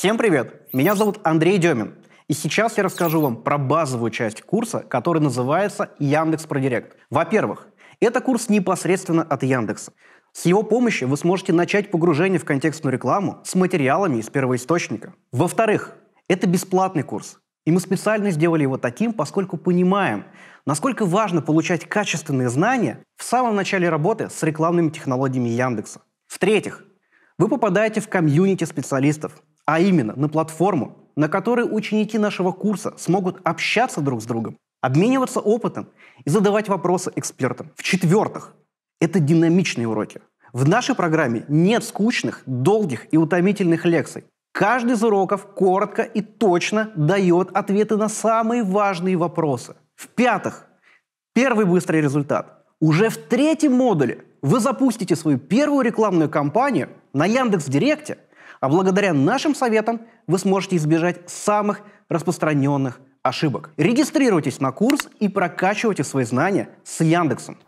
Всем привет! Меня зовут Андрей Демин. И сейчас я расскажу вам про базовую часть курса, который называется Яндекс про Во-первых, это курс непосредственно от Яндекса. С его помощью вы сможете начать погружение в контекстную рекламу с материалами из первоисточника. Во-вторых, это бесплатный курс. И мы специально сделали его таким, поскольку понимаем, насколько важно получать качественные знания в самом начале работы с рекламными технологиями Яндекса. В-третьих, вы попадаете в комьюнити специалистов, а именно на платформу, на которой ученики нашего курса смогут общаться друг с другом, обмениваться опытом и задавать вопросы экспертам. В-четвертых, это динамичные уроки. В нашей программе нет скучных, долгих и утомительных лекций. Каждый из уроков коротко и точно дает ответы на самые важные вопросы. В-пятых, первый быстрый результат. Уже в третьем модуле вы запустите свою первую рекламную кампанию на Яндекс.Директе – а благодаря нашим советам вы сможете избежать самых распространенных ошибок. Регистрируйтесь на курс и прокачивайте свои знания с Яндексом.